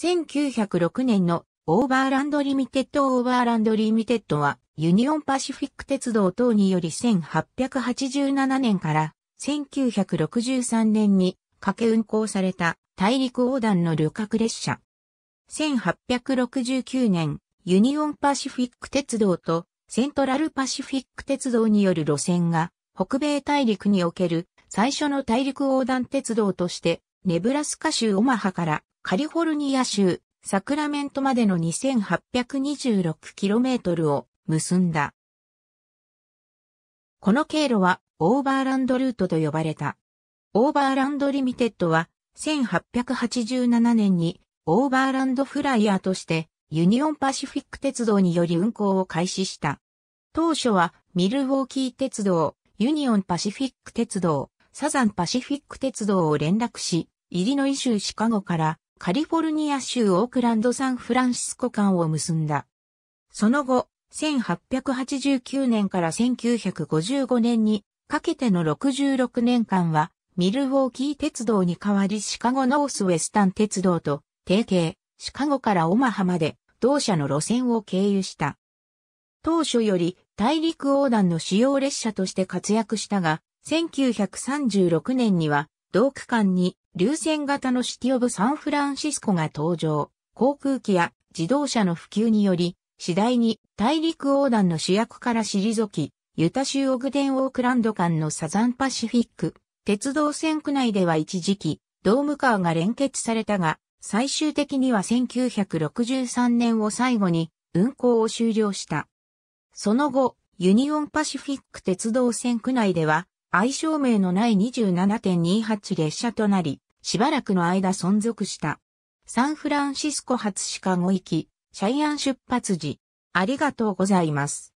1906年のオーバーランドリミテッドオーバーランドリミテッドはユニオンパシフィック鉄道等により1887年から1963年に駆け運行された大陸横断の旅客列車。1869年、ユニオンパシフィック鉄道とセントラルパシフィック鉄道による路線が北米大陸における最初の大陸横断鉄道としてネブラスカ州オマハからカリフォルニア州、サクラメントまでの 2826km を結んだ。この経路はオーバーランドルートと呼ばれた。オーバーランドリミテッドは1887年にオーバーランドフライヤーとしてユニオンパシフィック鉄道により運行を開始した。当初はミルウォーキー鉄道、ユニオンパシフィック鉄道、サザンパシフィック鉄道を連絡し、イリノイ州シカゴからカリフォルニア州オークランド・サンフランシスコ間を結んだ。その後、1889年から1955年にかけての66年間は、ミルウォーキー鉄道に代わりシカゴノースウェスタン鉄道と提携、シカゴからオマハまで同社の路線を経由した。当初より大陸横断の主要列車として活躍したが、1936年には同区間に流線型のシティオブサンフランシスコが登場。航空機や自動車の普及により、次第に大陸横断の主役から退き、ユタ州オグデンオークランド間のサザンパシフィック、鉄道線区内では一時期、ドームカーが連結されたが、最終的には1963年を最後に運行を終了した。その後、ユニオンパシフィック鉄道線区内では、愛称名のない27.28列車となり、しばらくの間存続した。サンフランシスコ発シカゴ行き、シャイアン出発時、ありがとうございます。